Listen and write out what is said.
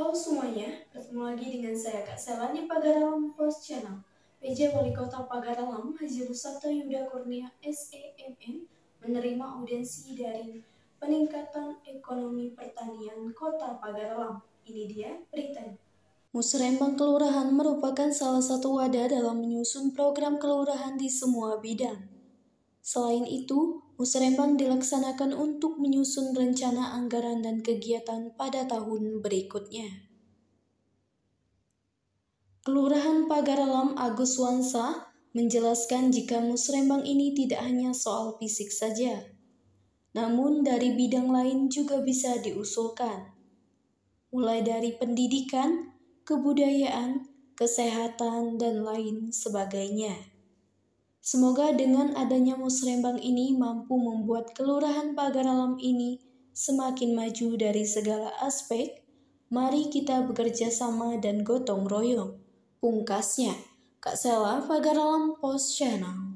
Halo semuanya, bertemu lagi dengan saya Kak Selan di Pagaralam Post Channel. PJ Wali Kota Pagaralam Haji Rusata Yuda Kurnia SEMN menerima audiensi dari peningkatan ekonomi pertanian Kota Pagaralam. Ini dia beritanya. Musrembang Kelurahan merupakan salah satu wadah dalam menyusun program kelurahan di semua bidang. Selain itu, musrembang dilaksanakan untuk menyusun rencana anggaran dan kegiatan pada tahun berikutnya. Kelurahan Pagaralam Agus Wansa menjelaskan jika musrembang ini tidak hanya soal fisik saja, namun dari bidang lain juga bisa diusulkan, mulai dari pendidikan, kebudayaan, kesehatan, dan lain sebagainya. Semoga dengan adanya musrembang ini mampu membuat Kelurahan Pagar Alam ini semakin maju dari segala aspek. Mari kita bekerja sama dan gotong royong. Pungkasnya, Kak Sela Pagar Alam Post Channel.